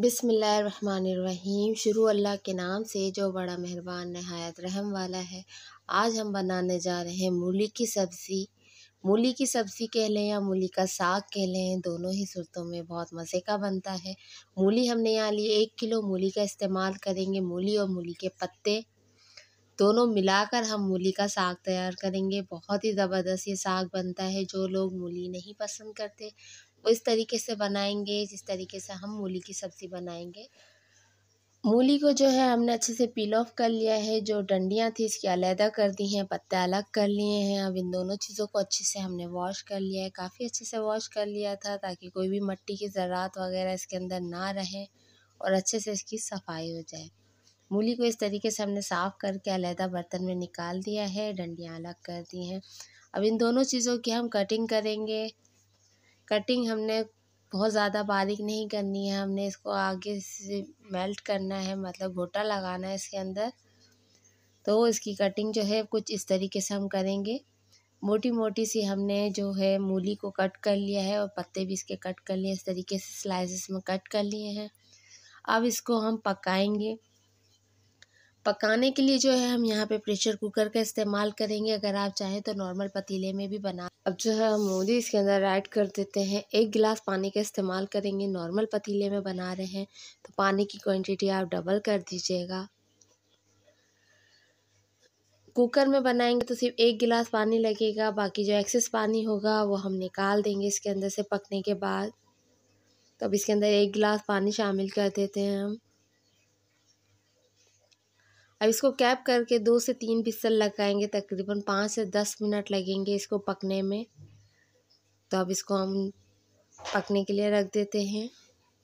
बिसमीम शुरू अल्लाह के नाम से जो बड़ा मेहरबान नहायत रहम वाला है आज हम बनाने जा रहे हैं मूली की सब्ज़ी मूली की सब्ज़ी कह लें या मूली का साग कह लें दोनों ही सूरतों में बहुत मज़े का बनता है मूली हमने यहाँ लिए एक किलो मूली का इस्तेमाल करेंगे मूली और मूली के पत्ते दोनों मिलाकर हम मूली का साग तैयार करेंगे बहुत ही ज़बरदस्त ये साग बनता है जो लोग मूली नहीं पसंद करते वो इस तरीके से बनाएंगे जिस तरीके से हम मूली की सब्ज़ी बनाएंगे मूली को जो है हमने अच्छे से पील ऑफ कर लिया है जो डंडियाँ थी इसकी अलहदा कर दी हैं पत्ते अलग कर लिए हैं अब इन दोनों चीज़ों को अच्छे से हमने वॉश कर लिया है काफ़ी अच्छे से वॉश कर लिया था ताकि कोई भी मट्टी की ज़रात वगैरह इसके अंदर ना रहे और अच्छे से इसकी सफाई हो जाए मूली को इस तरीके से हमने साफ़ करके अलहदा बर्तन में निकाल दिया है डंडियाँ अलग कर दी हैं अब इन दोनों चीज़ों की हम कटिंग करेंगे कटिंग हमने बहुत ज़्यादा बारीक नहीं करनी है हमने इसको आगे से मेल्ट करना है मतलब गोटा लगाना है इसके अंदर तो इसकी कटिंग जो है कुछ इस तरीके से हम करेंगे मोटी मोटी सी हमने जो है मूली को कट कर लिया है और पत्ते भी इसके कट कर लिए इस तरीके से स्लाइसेस में कट कर लिए हैं अब इसको हम पकाएंगे पकाने के लिए जो है हम यहाँ पे प्रेशर कुकर का इस्तेमाल करेंगे अगर आप चाहें तो नॉर्मल पतीले में भी बना अब जो है हम मूली इसके अंदर ऐड कर देते हैं एक गिलास पानी का इस्तेमाल करेंगे नॉर्मल पतीले में बना रहे हैं तो पानी की क्वांटिटी आप डबल कर दीजिएगा कुकर में बनाएंगे तो सिर्फ एक गिलास पानी लगेगा बाकी जो एक्सेस पानी होगा वो हम निकाल देंगे इसके अंदर से पकने के बाद तो अब इसके अंदर एक गिलास पानी शामिल कर देते हैं हम अब इसको कैप करके दो से तीन पिस्सल लगाएंगे तकरीबन पाँच से दस मिनट लगेंगे इसको पकने में तो अब इसको हम पकने के लिए रख देते हैं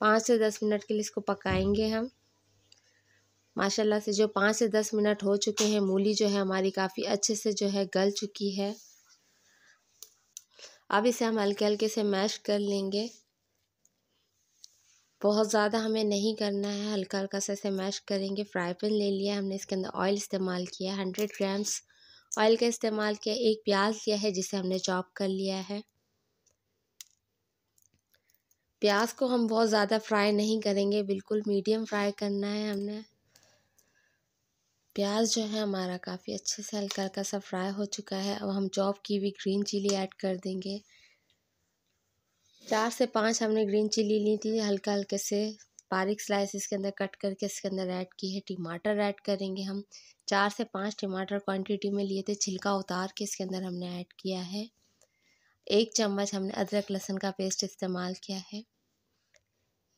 पाँच से दस मिनट के लिए इसको पकाएंगे हम माशाल्लाह से जो पाँच से दस मिनट हो चुके हैं मूली जो है हमारी काफ़ी अच्छे से जो है गल चुकी है अब इसे हम हल्के हल्के से मैश कर लेंगे बहुत ज़्यादा हमें नहीं करना है हल्का हल्का सा इसे मैश करेंगे फ्राई पैन ले लिया हमने इसके अंदर ऑयल इस्तेमाल किया हंड्रेड ग्राम्स ऑयल का इस्तेमाल किया एक प्याज लिया है जिसे हमने चॉप कर लिया है प्याज को हम बहुत ज़्यादा फ्राई नहीं करेंगे बिल्कुल मीडियम फ्राई करना है हमने प्याज जो है हमारा काफ़ी अच्छे से हल्का हल्का सा फ्राई हो चुका है अब हम चॉप की हुई ग्रीन चिली ऐड कर देंगे चार से पाँच हमने ग्रीन चिली ली थी हल्का हल्के से बारीक स्लाइस इसके अंदर कट करके इसके अंदर ऐड की है टमाटर ऐड करेंगे हम चार से पाँच टमाटर क्वांटिटी में लिए थे छिलका उतार के इसके अंदर हमने ऐड किया है एक चम्मच हमने अदरक लहसुन का पेस्ट इस्तेमाल किया है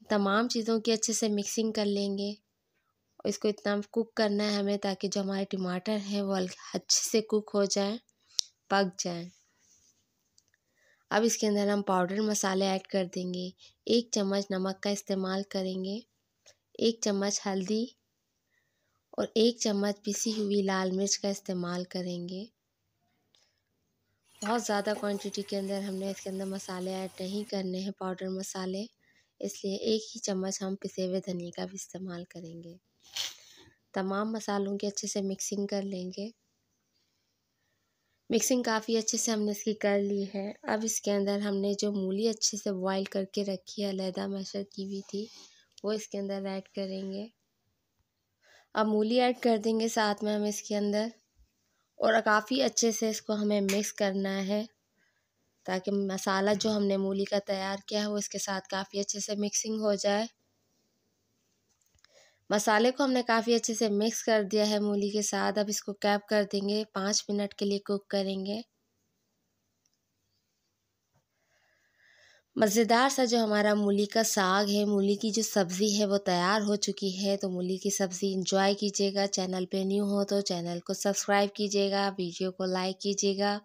तमाम चीज़ों की अच्छे से मिक्सिंग कर लेंगे इसको इतना कुक करना है हमें ताकि जो हमारे टमाटर हैं वो अच्छे से कुक हो जाए पक जाएँ अब इसके अंदर हम पाउडर मसाले ऐड कर देंगे एक चम्मच नमक का इस्तेमाल करेंगे एक चम्मच हल्दी और एक चम्मच पिसी हुई लाल मिर्च का इस्तेमाल करेंगे बहुत ज़्यादा क्वांटिटी के अंदर हमने इसके अंदर मसाले ऐड नहीं करने हैं पाउडर मसाले इसलिए एक ही चम्मच हम पिसे हुए धनिया का भी इस्तेमाल करेंगे तमाम मसालों की अच्छे से मिक्सिंग कर लेंगे मिक्सिंग काफ़ी अच्छे से हमने इसकी कर ली है अब इसके अंदर हमने जो मूली अच्छे से बॉईल करके रखी है अलहदा मैशर की हुई थी वो इसके अंदर ऐड करेंगे अब मूली ऐड कर देंगे साथ में हम इसके अंदर और काफ़ी अच्छे से इसको हमें मिक्स करना है ताकि मसाला जो हमने मूली का तैयार किया है वो इसके साथ काफ़ी अच्छे से मिक्सिंग हो जाए मसाले को हमने काफ़ी अच्छे से मिक्स कर दिया है मूली के साथ अब इसको कैप कर देंगे पाँच मिनट के लिए कुक करेंगे मज़ेदार सा जो हमारा मूली का साग है मूली की जो सब्ज़ी है वो तैयार हो चुकी है तो मूली की सब्ज़ी इंजॉय कीजिएगा चैनल पे न्यू हो तो चैनल को सब्सक्राइब कीजिएगा वीडियो को लाइक कीजिएगा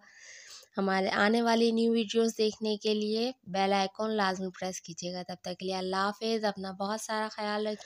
हमारे आने वाली न्यू वीडियोस देखने के लिए बेल आइकॉन लाजमी प्रेस कीजिएगा तब तक के लिए अल्लाह हाफिज़ अपना बहुत सारा ख्याल रख